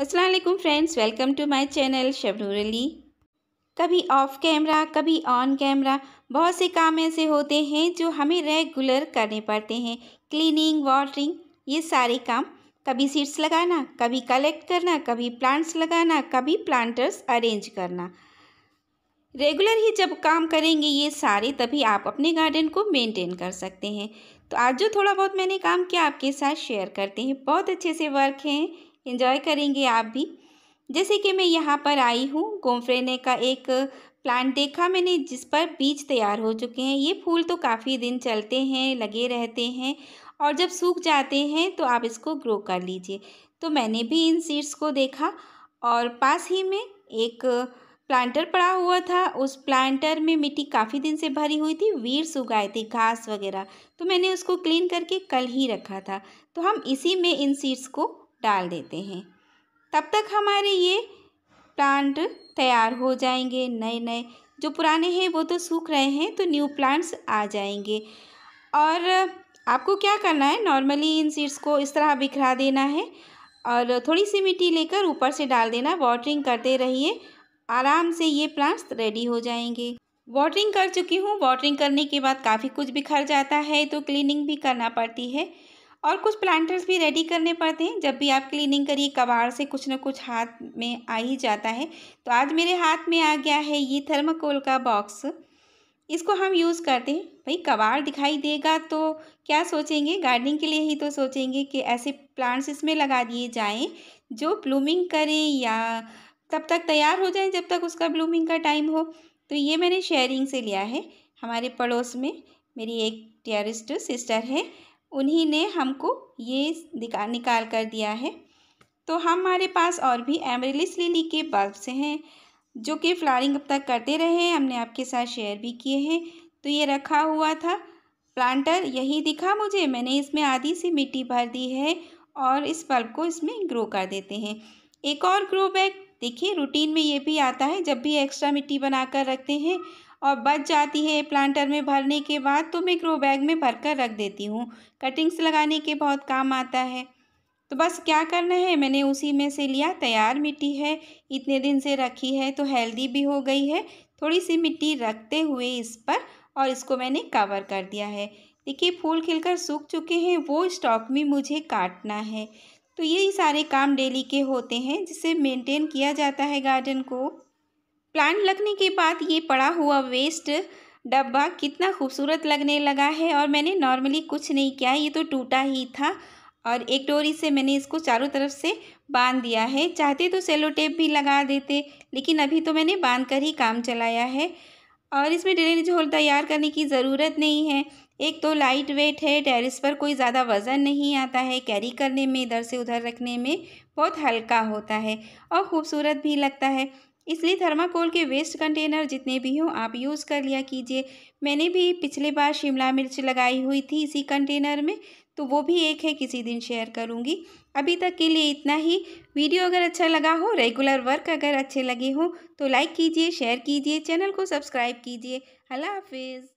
Aslam friends welcome to my channel Shabnoor Ali कभी off camera कभी on camera बहुत से काम ऐसे होते हैं जो हमें रेगुलर करने पड़ते हैं क्लीनिंग वाटरिंग ये सारे काम कभी सीड्स लगाना कभी कलेक्ट करना कभी प्लांट्स लगाना कभी प्लांटर्स अरेंज करना रेगुलर ही जब काम करेंगे ये सारे तभी आप अपने गार्डन को मेंटेन कर सकते हैं तो आज जो थोड़ा बहुत मैंने काम किया आपके साथ शेयर करते हैं बहुत अच्छे से वर्क हैं इन्जॉय करेंगे आप भी जैसे कि मैं यहाँ पर आई हूँ गोमफ्रेने का एक प्लांट देखा मैंने जिस पर बीज तैयार हो चुके हैं ये फूल तो काफ़ी दिन चलते हैं लगे रहते हैं और जब सूख जाते हैं तो आप इसको ग्रो कर लीजिए तो मैंने भी इन सीड्स को देखा और पास ही में एक प्लांटर पड़ा हुआ था उस प्लांटर में मिट्टी काफ़ी दिन से भरी हुई थी वीड्स उगाए थे घास वगैरह तो मैंने उसको क्लीन करके कल ही रखा था तो हम इसी में इन सीड्स को डाल देते हैं तब तक हमारे ये प्लांट तैयार हो जाएंगे नए नए जो पुराने हैं वो तो सूख रहे हैं तो न्यू प्लांट्स आ जाएंगे और आपको क्या करना है नॉर्मली इन सीड्स को इस तरह बिखरा देना है और थोड़ी सी मिट्टी लेकर ऊपर से डाल देना वाटरिंग करते रहिए आराम से ये प्लांट्स रेडी हो जाएंगे वाटरिंग कर चुकी हूँ वाटरिंग करने के बाद काफ़ी कुछ बिखर जाता है तो क्लीनिंग भी करना पड़ती है और कुछ प्लांटर्स भी रेडी करने पड़ते हैं जब भी आप क्लीनिंग करिए कबाड़ से कुछ ना कुछ हाथ में आ ही जाता है तो आज मेरे हाथ में आ गया है ये थर्माकोल का बॉक्स इसको हम यूज़ करते हैं भाई कबाड़ दिखाई देगा तो क्या सोचेंगे गार्डनिंग के लिए ही तो सोचेंगे कि ऐसे प्लांट्स इसमें लगा दिए जाएँ जो ब्लूमिंग करें या तब तक तैयार हो जाए जब तक उसका ब्लूमिंग का टाइम हो तो ये मैंने शेयरिंग से लिया है हमारे पड़ोस में मेरी एक टेरिस्ट सिस्टर है उन्हीं ने हमको ये निकाल निकाल कर दिया है तो हमारे पास और भी एमरेलिस लिली के बल्ब्स हैं जो कि फ्लारिंग अब तक करते रहे हैं हमने आपके साथ शेयर भी किए हैं तो ये रखा हुआ था प्लांटर यही दिखा मुझे मैंने इसमें आधी सी मिट्टी भर दी है और इस बल्ब को इसमें ग्रो कर देते हैं एक और ग्रो बैग देखिए रूटीन में ये भी आता है जब भी एक्स्ट्रा मिट्टी बनाकर रखते हैं और बच जाती है प्लांटर में भरने के बाद तो मैं ग्रो बैग में भर कर रख देती हूँ कटिंग्स लगाने के बहुत काम आता है तो बस क्या करना है मैंने उसी में से लिया तैयार मिट्टी है इतने दिन से रखी है तो हेल्दी भी हो गई है थोड़ी सी मिट्टी रखते हुए इस पर और इसको मैंने कवर कर दिया है देखिए फूल खिलकर सूख चुके हैं वो स्टॉक में मुझे काटना है तो यही सारे काम डेली के होते हैं जिसे मेंटेन किया जाता है गार्डन को प्लांट लगने के बाद ये पड़ा हुआ वेस्ट डब्बा कितना खूबसूरत लगने लगा है और मैंने नॉर्मली कुछ नहीं किया ये तो टूटा ही था और एक डोरी से मैंने इसको चारों तरफ से बांध दिया है चाहते तो सेलो टेप भी लगा देते लेकिन अभी तो मैंने बांध कर ही काम चलाया है और इसमें ड्रेनेज होल तैयार करने की ज़रूरत नहीं है एक तो लाइट वेट है टेरिस पर कोई ज़्यादा वज़न नहीं आता है कैरी करने में इधर से उधर रखने में बहुत हल्का होता है और ख़ूबसूरत भी लगता है इसलिए थर्माकोल के वेस्ट कंटेनर जितने भी हों आप यूज़ कर लिया कीजिए मैंने भी पिछले बार शिमला मिर्च लगाई हुई थी इसी कंटेनर में तो वो भी एक है किसी दिन शेयर करूँगी अभी तक के लिए इतना ही वीडियो अगर अच्छा लगा हो रेगुलर वर्क अगर अच्छे लगे हो तो लाइक कीजिए शेयर कीजिए चैनल को सब्सक्राइब कीजिए अल्लाह हाफिज़